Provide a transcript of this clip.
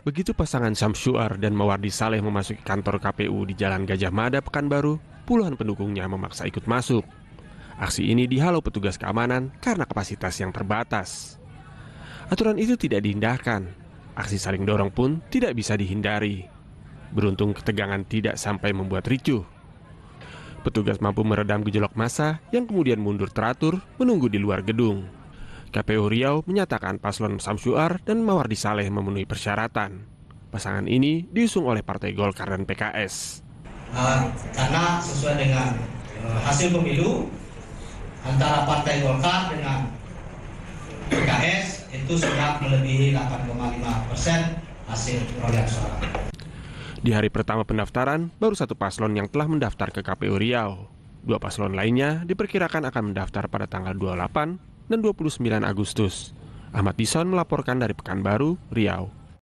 Begitu pasangan Syamsuar dan Mawardi Saleh memasuki kantor KPU di Jalan Gajah Mada, Pekanbaru, puluhan pendukungnya memaksa ikut masuk. Aksi ini dihalau petugas keamanan karena kapasitas yang terbatas. Aturan itu tidak diindahkan. Aksi saling dorong pun tidak bisa dihindari. Beruntung ketegangan tidak sampai membuat ricuh. Petugas mampu meredam gejolak massa yang kemudian mundur teratur menunggu di luar gedung. KPU Riau menyatakan paslon Samsuar dan Mawardi Saleh memenuhi persyaratan. Pasangan ini diusung oleh Partai Golkar dan PKS. Uh, ah, karena sesuai dengan uh, hasil pemilu antara Partai Golkar dengan PKS itu sudah melebihi 8,5 persen hasil perolehan suara. Di hari pertama pendaftaran, baru satu paslon yang telah mendaftar ke KPU Riau. Dua paslon lainnya diperkirakan akan mendaftar pada tanggal 28 dan 29 Agustus. Ahmad Dison melaporkan dari Pekanbaru, Riau.